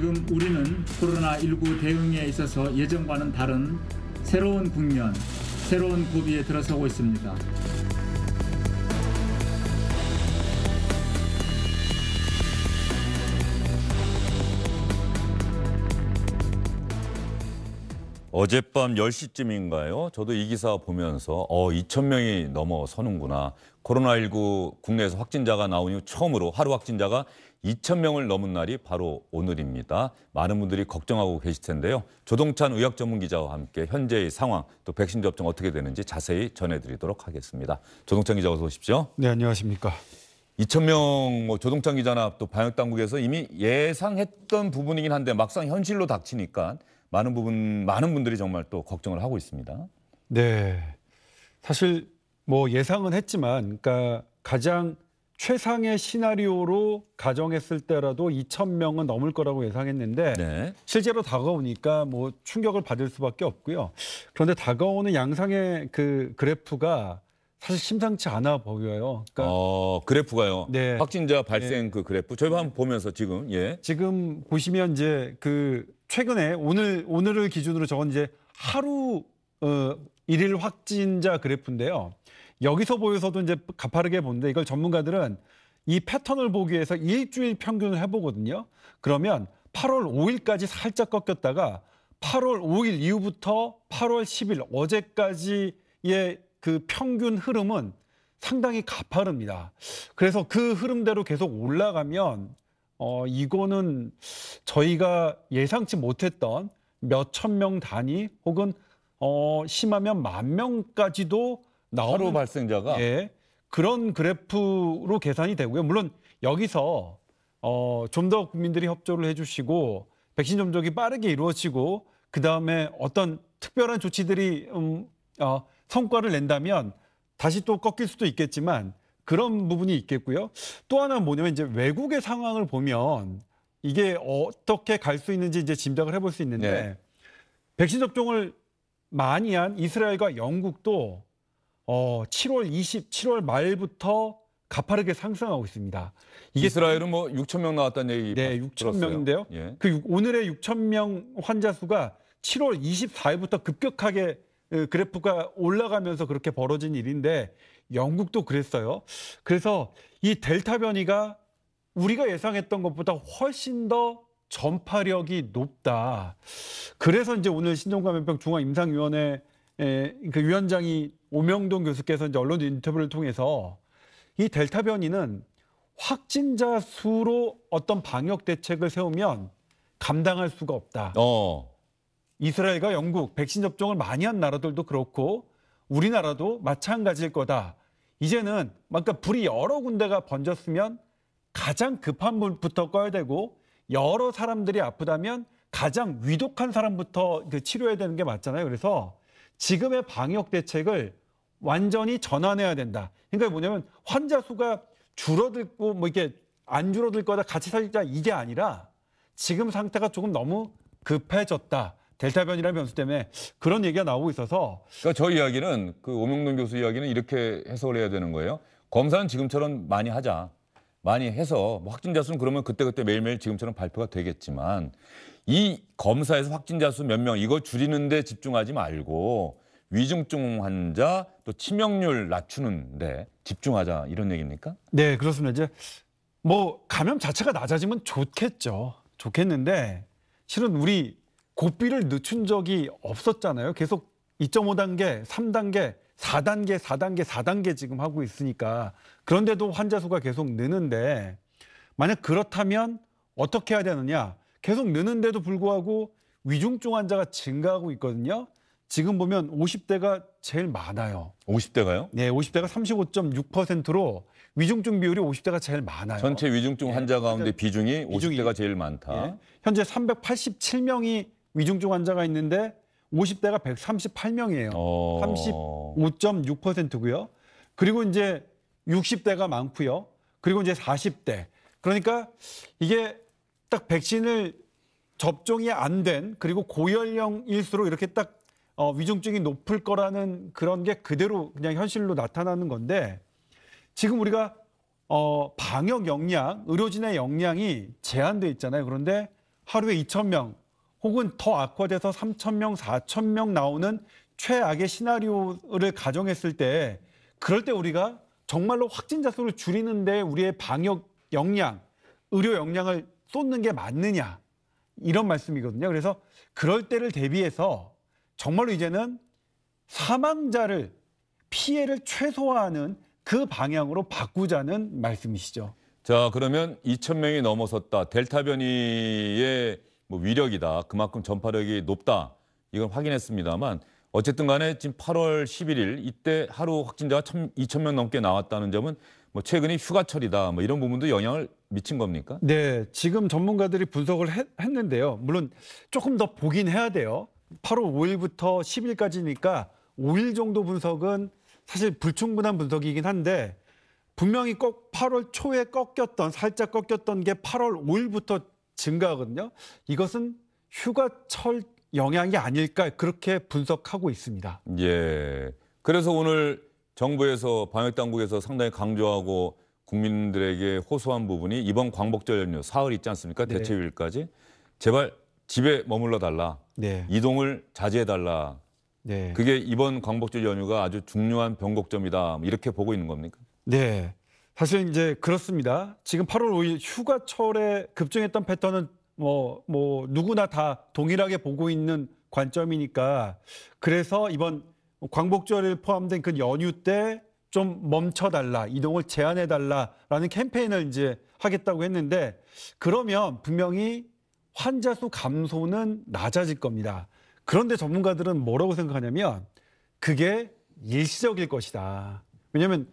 지금 우리는 코로나19 대응에 있어서 예전과는 다른 새로운 국면, 새로운 고비에 들어서고 있습니다. 어젯밤 10시쯤인가요? 저도 이 기사 보면서 어, 2천명이 넘어서는구나. 코로나19 국내에서 확진자가 나온 이후 처음으로 하루 확진자가 2천명을 넘은 날이 바로 오늘입니다. 많은 분들이 걱정하고 계실 텐데요. 조동찬 의학 전문 기자와 함께 현재의 상황 또 백신 접종 어떻게 되는지 자세히 전해드리도록 하겠습니다. 조동찬 기자 어서 오십시오. 네, 안녕하십니까. 2천명 뭐 조동찬 기자나 또 방역 당국에서 이미 예상했던 부분이긴 한데 막상 현실로 닥치니까 많은 부분 많은 분들이 정말 또 걱정을 하고 있습니다. 네. 사실 뭐 예상은 했지만 그러니까 가장 최상의 시나리오로 가정했을 때라도 2천 명은 넘을 거라고 예상했는데 네. 실제로 다가오니까 뭐 충격을 받을 수밖에 없고요. 그런데 다가오는 양상의 그 그래프가 사실 심상치 않아 보여요. 그러니까 어, 그래프가요. 네. 확진자 발생 네. 그 그래프 저희 한번 보면서 지금 예. 지금 보시면 이제 그 최근에 오늘 오늘을 기준으로 저건 이제 하루 어, 일일 확진자 그래프인데요. 여기서 보여서도 이제 가파르게 보는데 이걸 전문가들은 이 패턴을 보기 위해서 일주일 평균을 해보거든요. 그러면 8월 5일까지 살짝 꺾였다가 8월 5일 이후부터 8월 10일 어제까지의 그 평균 흐름은 상당히 가파릅니다. 그래서 그 흐름대로 계속 올라가면 어, 이거는 저희가 예상치 못했던 몇천명 단위 혹은 어, 심하면 만 명까지도 나오는 하루 발생자가 예, 그런 그래프로 계산이 되고요. 물론 여기서 어, 좀 더 국민들이 협조를 해주시고 백신 접종이 빠르게 이루어지고 그 다음에 어떤 특별한 조치들이 음, 어, 성과를 낸다면 다시 또 꺾일 수도 있겠지만 그런 부분이 있겠고요. 또 하나 뭐냐면 이제 외국의 상황을 보면 이게 어떻게 갈 수 있는지 이제 짐작을 해볼 수 있는데 네. 백신 접종을 많이 한 이스라엘과 영국도 어 7월 20, 7월 말부터 가파르게 상승하고 있습니다. 이스라엘은 뭐 6천 명 나왔다는 얘기 네, 6천 명인데요. 예. 그 오늘의 6천 명 환자 수가 7월 24일부터 급격하게 어, 그래프가 올라가면서 그렇게 벌어진 일인데 영국도 그랬어요. 그래서 이 델타 변이가 우리가 예상했던 것보다 훨씬 더 전파력이 높다. 그래서 이제 오늘 신종감염병 중앙임상위원회 그 위원장이 오명동 교수께서 이제 언론 인터뷰를 통해서 이 델타 변이는 확진자 수로 어떤 방역 대책을 세우면 감당할 수가 없다. 어. 이스라엘과 영국 백신 접종을 많이 한 나라들도 그렇고 우리나라도 마찬가지일 거다. 이제는 그러니까 불이 여러 군데가 번졌으면 가장 급한 불부터 꺼야 되고 여러 사람들이 아프다면 가장 위독한 사람부터 그 치료해야 되는 게 맞잖아요. 그래서 지금의 방역 대책을 완전히 전환해야 된다. 그러니까 뭐냐면 환자 수가 줄어들고 뭐 이렇게 안 줄어들 거다 같이 살자 이게 아니라 지금 상태가 조금 너무 급해졌다. 델타 변이라는 변수 때문에 그런 얘기가 나오고 있어서 그러니까 저 이야기는 그오명동 교수 이야기는 이렇게 해석을 해야 되는 거예요. 검사는 지금처럼 많이 하자. 많이 해서 뭐 확진자 수는 그러면 그때그때 매일매일 지금처럼 발표가 되겠지만 이 검사에서 확진자 수 몇 명 이거 줄이는데 집중하지 말고 위중증 환자 또 치명률 낮추는데 집중하자 이런 얘기입니까? 네 그렇습니다. 이제 뭐 감염 자체가 낮아지면 좋겠죠. 좋겠는데 실은 우리 고삐를 늦춘 적이 없었잖아요. 계속 2.5단계, 3단계, 4단계, 4단계, 4단계 지금 하고 있으니까 그런데도 환자 수가 계속 느는데 만약 그렇다면 어떻게 해야 되느냐? 계속 느는데도 불구하고 위중증 환자가 증가하고 있거든요. 지금 보면 50대가 제일 많아요. 50대가요? 네, 50대가 35.6%로 위중증 비율이 50대가 제일 많아요. 전체 위중증 예, 환자 가운데 네, 비중이 50대가 비중이, 제일 많다. 네, 현재 387명이 위중증 환자가 있는데 50대가 138명이에요. 어. 35.6%고요. 그리고 이제 60대가 많고요. 그리고 이제 40대. 그러니까 이게 딱 백신을 접종이 안 된 그리고 고연령일수록 이렇게 딱 어, 위중증이 높을 거라는 그런 게 그대로 그냥 현실로 나타나는 건데 지금 우리가 어, 방역 역량, 의료진의 역량이 제한돼 있잖아요. 그런데 하루에 2천 명 혹은 더 악화돼서 3천 명, 4천 명 나오는 최악의 시나리오를 가정했을 때 그럴 때 우리가 정말로 확진자 수를 줄이는데 우리의 방역 역량, 의료 역량을 쏟는 게 맞느냐 이런 말씀이거든요. 그래서 그럴 때를 대비해서 정말로 이제는 사망자를 피해를 최소화하는 그 방향으로 바꾸자는 말씀이시죠. 자, 그러면 2천 명이 넘어섰다. 델타 변이의 뭐 위력이다. 그만큼 전파력이 높다. 이건 확인했습니다만 어쨌든 간에 지금 8월 11일 이때 하루 확진자가 2천 명 넘게 나왔다는 점은 뭐최근이 휴가철이다 뭐 이런 부분도 영향을 미친 겁니까? 네, 지금 전문가들이 분석을 했, 는데요 물론 조금 더 보긴 해야 돼요. 8월 5일부터 10일까지니까 5일 정도 분석은 사실 불충분한 분석이긴 한데 분명히 꼭 8월 초에 꺾였던 살짝 꺾였던 게 8월 5일부터 증가하거든요. 이것은 휴가철 영향이 아닐까 그렇게 분석하고 있습니다. 예. 그래서 오늘 정부에서 방역 당국에서 상당히 강조하고 국민들에게 호소한 부분이 이번 광복절 연휴 사흘 있지 않습니까? 네. 대체휴일까지 제발 집에 머물러 달라. 네. 이동을 자제해 달라. 네. 그게 이번 광복절 연휴가 아주 중요한 변곡점이다. 뭐 이렇게 보고 있는 겁니까? 네. 사실 이제 그렇습니다. 지금 8월 5일 휴가철에 급증했던 패턴은 뭐, 뭐, 누구나 다 동일하게 보고 있는 관점이니까 그래서 이번 광복절에 포함된 그 연휴 때 좀 멈춰달라, 이동을 제한해달라라는 캠페인을 이제 하겠다고 했는데 그러면 분명히 환자 수 감소는 낮아질 겁니다. 그런데 전문가들은 뭐라고 생각하냐면 그게 일시적일 것이다. 왜냐하면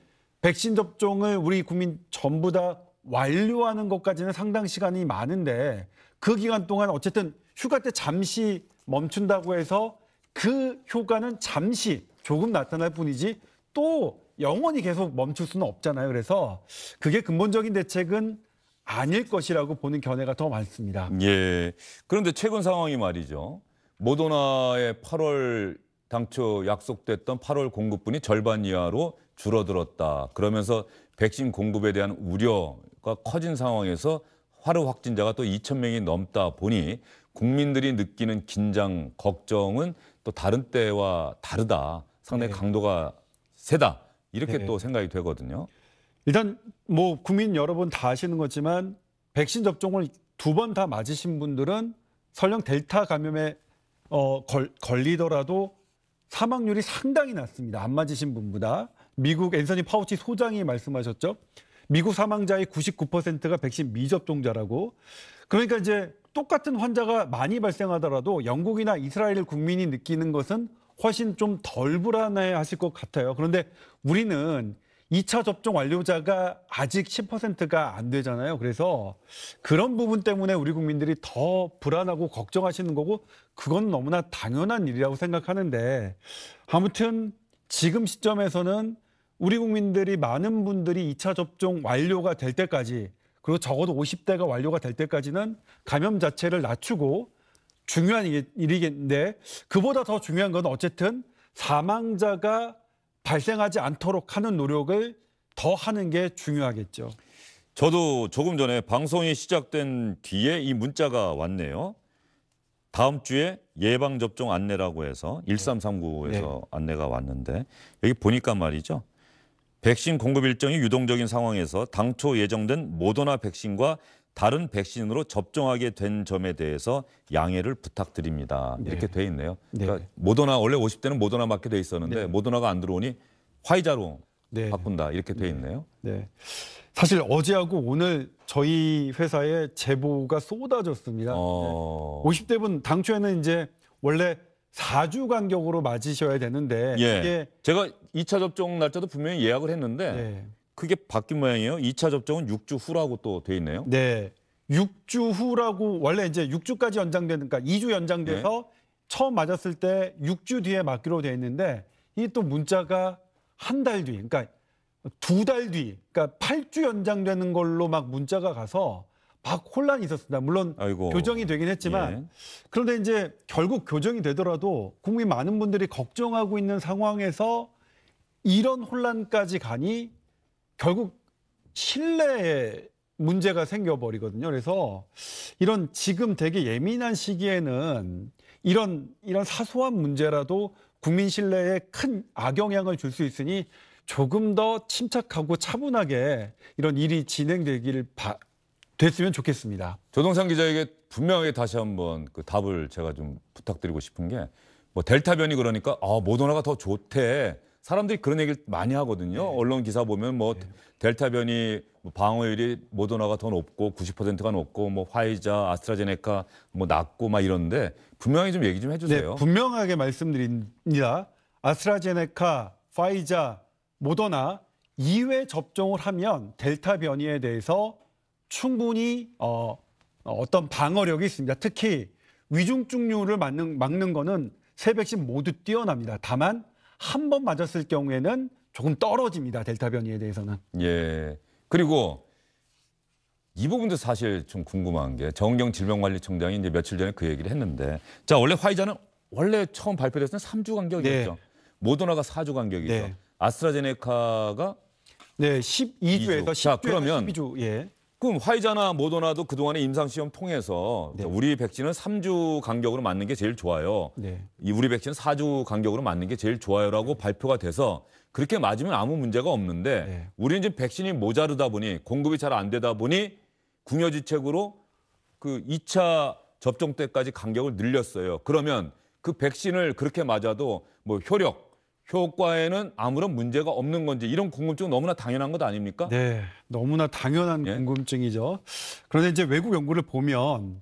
백신 접종을 우리 국민 전부 다 완료하는 것까지는 상당 시간이 많은데 그 기간 동안 어쨌든 휴가 때 잠시 멈춘다고 해서 그 효과는 잠시 조금 나타날 뿐이지 또 영원히 계속 멈출 수는 없잖아요. 그래서 그게 근본적인 대책은 아닐 것이라고 보는 견해가 더 많습니다. 예. 그런데 최근 상황이 말이죠. 모더나의 8월 당초 약속됐던 8월 공급분이 절반 이하로 줄어들었다. 그러면서 백신 공급에 대한 우려가 커진 상황에서 하루 확진자가 또 2천 명이 넘다 보니 국민들이 느끼는 긴장, 걱정은 또 다른 때와 다르다. 상당히 네. 강도가 세다. 이렇게 네. 또 생각이 되거든요. 일단 뭐 국민 여러분 다 아시는 거지만 백신 접종을 두 번 다 맞으신 분들은 설령 델타 감염에 어, 걸, 걸리더라도 사망률이 상당히 낮습니다. 안 맞으신 분보다. 미국 앤서니 파우치 소장이 말씀하셨죠. 미국 사망자의 99%가 백신 미접종자라고. 그러니까 이제 똑같은 환자가 많이 발생하더라도 영국이나 이스라엘 국민이 느끼는 것은 훨씬 좀 덜 불안해 하실 것 같아요. 그런데 우리는 2차 접종 완료자가 아직 10%가 안 되잖아요. 그래서 그런 부분 때문에 우리 국민들이 더 불안하고 걱정하시는 거고 그건 너무나 당연한 일이라고 생각하는데 아무튼 지금 시점에서는 우리 국민들이 많은 분들이 2차 접종 완료가 될 때까지 그리고 적어도 50대가 완료가 될 때까지는 감염 자체를 낮추고 중요한 일이겠는데 그보다 더 중요한 건 어쨌든 사망자가 발생하지 않도록 하는 노력을 더 하는 게 중요하겠죠. 저도 조금 전에 방송이 시작된 뒤에 이 문자가 왔네요. 다음 주에 예방접종 안내라고 해서 1339에서 네. 안내가 왔는데 여기 보니까 말이죠. 백신 공급 일정이 유동적인 상황에서 당초 예정된 모더나 백신과 다른 백신으로 접종하게 된 점에 대해서 양해를 부탁드립니다. 네. 이렇게 네. 돼 있네요. 네. 그러니까 모더나 원래 50대는 모더나 맞게 돼 있었는데 네. 모더나가 안 들어오니 화이자로 네. 바꾼다 이렇게 돼 네. 있네요. 네. 사실 어제하고 오늘 저희 회사에 제보가 쏟아졌습니다. 어... 50대분 당초에는 이제 원래 4주 간격으로 맞으셔야 되는데 예. 제가 2차 접종 날짜도 분명히 예약을 했는데 네. 그게 바뀐 모양이에요. 2차 접종은 6주 후라고 또 돼 있네요. 네. 6주 후라고 원래 이제 6주까지 연장되니까 그러니까 2주 연장돼서 네. 처음 맞았을 때 6주 뒤에 맞기로 돼 있는데 이 또 문자가 한 달 뒤, 그러니까 두 달 뒤, 그러니까 8주 연장되는 걸로 막 문자가 가서 막 혼란이 있었습니다. 물론 아이고. 교정이 되긴 했지만 예. 그런데 이제 결국 교정이 되더라도 국민 많은 분들이 걱정하고 있는 상황에서 이런 혼란까지 가니 결국 신뢰에 문제가 생겨버리거든요. 그래서 이런 지금 되게 예민한 시기에는 이런 이런 사소한 문제라도 국민 신뢰에 큰 악영향을 줄 수 있으니 조금 더 침착하고 차분하게 이런 일이 진행되기를 바, 됐으면 좋겠습니다. 조동찬 기자에게 분명하게 다시 한번 그 답을 제가 좀 부탁드리고 싶은 게 뭐 델타 변이 그러니까 아 모더나가 더 좋대. 사람들이 그런 얘기를 많이 하거든요. 네. 언론 기사 보면 뭐 네. 델타 변이 뭐 방어율이 모더나가 더 높고 90%가 높고 뭐 화이자, 아스트라제네카 뭐 낮고 막 이런데 분명히 좀 얘기 좀 네, 해주세요. 네, 분명하게 말씀드립니다. 아스트라제네카, 화이자, 모더나 2회 접종을 하면 델타 변이에 대해서 충분히 어, 어떤 방어력이 있습니다. 특히 위중증류를 막는, 막는 거는 세 백신 모두 뛰어납니다. 다만 한번 맞았을 경우에는 조금 떨어집니다. 델타 변이에 대해서는. 예. 그리고 이 부분도 사실 좀 궁금한 게 정경 질병관리청장이 이제 며칠 전에 그 얘기를 했는데 자 원래 화이자는 원래 처음 발표됐을 때 3주 간격이었죠. 네. 모더나가 4주 간격이죠. 네. 아스트라제네카가 네, 12주에서 10주에서 12주. 예. 그럼 화이자나 모더나도 그동안의 임상시험 통해서 네. 우리 백신은 3주 간격으로 맞는 게 제일 좋아요. 네. 이 우리 백신은 4주 간격으로 맞는 게 제일 좋아요라고 네. 발표가 돼서 그렇게 맞으면 아무 문제가 없는데 네. 우리는 지금 백신이 모자르다 보니 공급이 잘 안 되다 보니 궁여지책으로 그 2차 접종 때까지 간격을 늘렸어요. 그러면 그 백신을 그렇게 맞아도 뭐 효력 효과에는 아무런 문제가 없는 건지 이런 궁금증 너무나 당연한 것 아닙니까? 네, 너무나 당연한 예? 궁금증이죠. 그런데 이제 외국 연구를 보면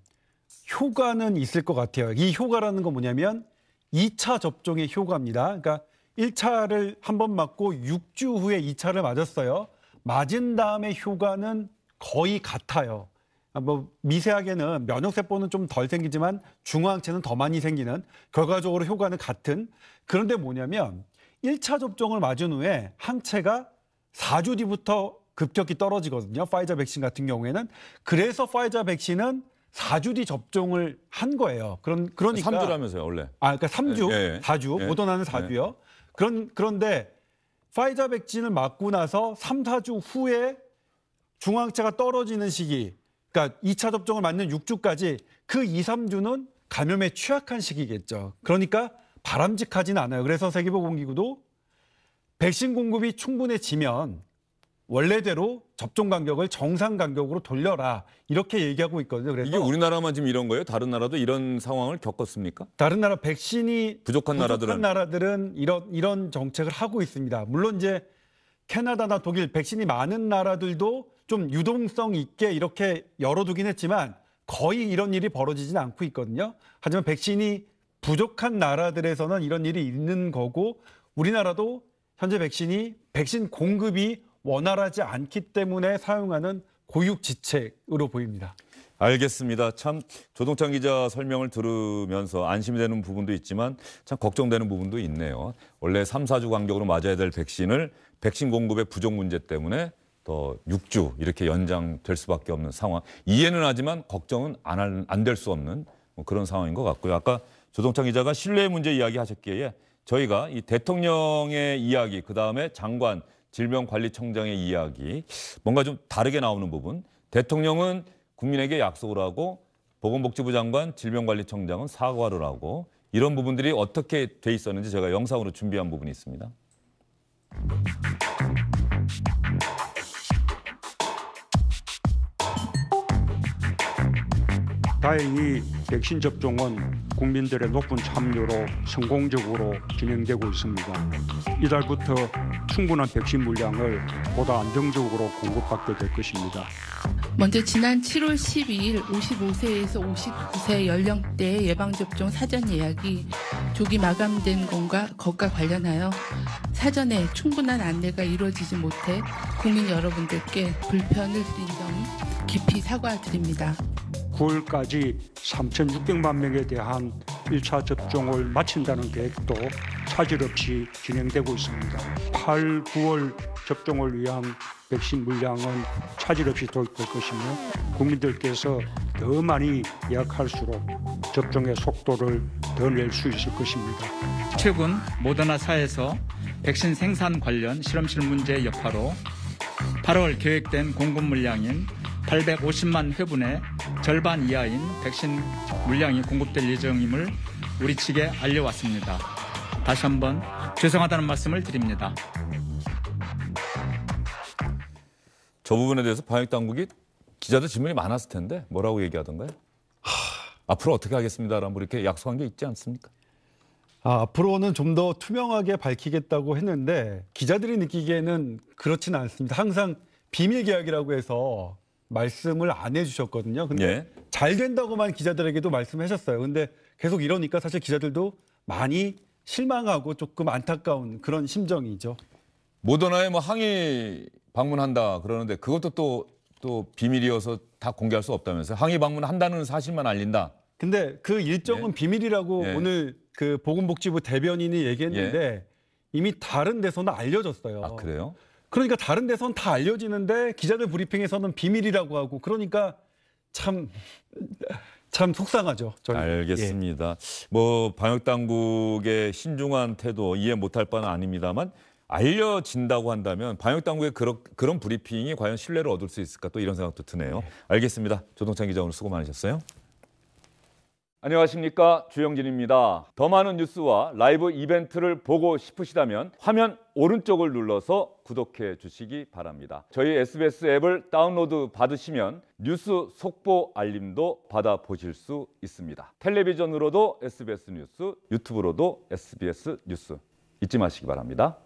효과는 있을 것 같아요. 이 효과라는 건 뭐냐면 2차 접종의 효과입니다. 그러니까 1차를 한 번 맞고 6주 후에 2차를 맞았어요. 맞은 다음에 효과는 거의 같아요. 아, 뭐 미세하게는 면역세포는 좀 덜 생기지만 중화항체는 더 많이 생기는 결과적으로 효과는 같은 그런데 뭐냐면 1차 접종을 맞은 후에 항체가 4주 뒤부터 급격히 떨어지거든요. 파이자 백신 같은 경우에는 그래서 파이자 백신은 4주 뒤 접종을 한 거예요. 그런 그러니까 3주라면서요, 원래. 아, 그러니까 3주, 예, 예, 4주, 예. 모더나는 4주요. 예. 그런 그런데 파이자 백신을 맞고 나서 3, 4주 후에 중앙체가 떨어지는 시기, 그러니까 2차 접종을 맞는 6주까지 그 2, 3주는 감염에 취약한 시기겠죠. 그러니까 바람직하진 않아요. 그래서 세계보건기구도 백신 공급이 충분해지면 원래대로 접종 간격을 정상 간격으로 돌려라 이렇게 얘기하고 있거든요. 그래서 이게 우리나라만 지금 이런 거예요? 다른 나라도 이런 상황을 겪었습니까? 다른 나라 백신이 부족한, 부족한 나라들은, 나라들은 이런 이런 정책을 하고 있습니다. 물론 이제 캐나다나 독일 백신이 많은 나라들도 좀 유동성 있게 이렇게 열어두긴 했지만 거의 이런 일이 벌어지진 않고 있거든요. 하지만 백신이 부족한 나라들에서는 이런 일이 있는 거고 우리나라도 현재 백신이 백신 공급이 원활하지 않기 때문에 사용하는 고육지책으로 보입니다. 알겠습니다. 참 조동찬 기자 설명을 들으면서 안심이 되는 부분도 있지만 참 걱정되는 부분도 있네요. 원래 3, 4주 간격으로 맞아야 될 백신을 백신 공급의 부족 문제 때문에 더 6주 이렇게 연장될 수밖에 없는 상황. 이해는 하지만 걱정은 안 될 수 없는 뭐 그런 상황인 것 같고요. 아까 조동창 기자가 신뢰 문제 이야기하셨기에 저희가 이 대통령의 이야기 그다음에 장관 질병관리청장의 이야기 뭔가 좀 다르게 나오는 부분 대통령은 국민에게 약속을 하고 보건복지부 장관 질병관리청장은 사과를 하고 이런 부분들이 어떻게 돼 있었는지 제가 영상으로 준비한 부분이 있습니다. 다행히 백신 접종은 국민들의 높은 참여로 성공적으로 진행되고 있습니다. 이달부터 충분한 백신 물량을 보다 안정적으로 공급받게 될 것입니다. 먼저 지난 7월 12일 55세에서 59세 연령대 예방접종 사전 예약이 조기 마감된 건과 것과 관련하여 사전에 충분한 안내가 이루어지지 못해 국민 여러분들께 불편을 드린 점 깊이 사과드립니다. 9월까지 3,600만 명에 대한 1차 접종을 마친다는 계획도 차질 없이 진행되고 있습니다. 8, 9월 접종을 위한 백신 물량은 차질 없이 도될 것이며 국민들께서 더 많이 예약할수록 접종의 속도를 더 낼 수 있을 것입니다. 최근 모더나사에서 백신 생산 관련 실험실 문제 여파로 8월 계획된 공급 물량인 850만 회분의 절반 이하인 백신 물량이 공급될 예정임을 우리 측에 알려왔습니다. 다시 한번 죄송하다는 말씀을 드립니다. 저 부분에 대해서 방역 당국이 기자들 질문이 많았을 텐데 뭐라고 얘기하던가요? 하... 앞으로 어떻게 하겠습니다라고 뭐 이렇게 약속한 게 있지 않습니까? 아, 앞으로는 좀 더 투명하게 밝히겠다고 했는데 기자들이 느끼기에는 그렇지는 않습니다. 항상 비밀 계약이라고 해서 말씀을 안 해주셨거든요. 근데 예. 잘 된다고만 기자들에게도 말씀하셨어요. 근데 계속 이러니까 사실 기자들도 많이 실망하고 조금 안타까운 그런 심정이죠. 모더나에 뭐 항의 방문한다 그러는데 그것도 또, 또 비밀이어서 다 공개할 수 없다면서 항의 방문한다는 사실만 알린다. 근데 그 일정은 예. 비밀이라고 예. 오늘 그 보건복지부 대변인이 얘기했는데 예. 이미 다른 데서는 알려졌어요. 아, 그래요? 그러니까 다른 데서는다 알려지는데 기자들 브리핑에서는 비밀이라고 하고 그러니까 참. 참 속상하죠. 저희. 알겠습니다. 예. 뭐 방역 당국의 신중한 태도 이해 못 할 바는 아닙니다만 알려진다고 한다면 방역 당국의 그런 그런 브리핑이 과연 신뢰를 얻을 수 있을까 또 이런 생각도 드네요. 예. 알겠습니다. 조동찬 기자 오늘 수고 많으셨어요. 안녕하십니까 주영진입니다. 더 많은 뉴스와 라이브 이벤트를 보고 싶으시다면 화면 오른쪽을 눌러서 구독해 주시기 바랍니다. 저희 SBS 앱을 다운로드 받으시면 뉴스 속보 알림도 받아 보실 수 있습니다. 텔레비전으로도 SBS 뉴스, 유튜브로도 SBS 뉴스 잊지 마시기 바랍니다.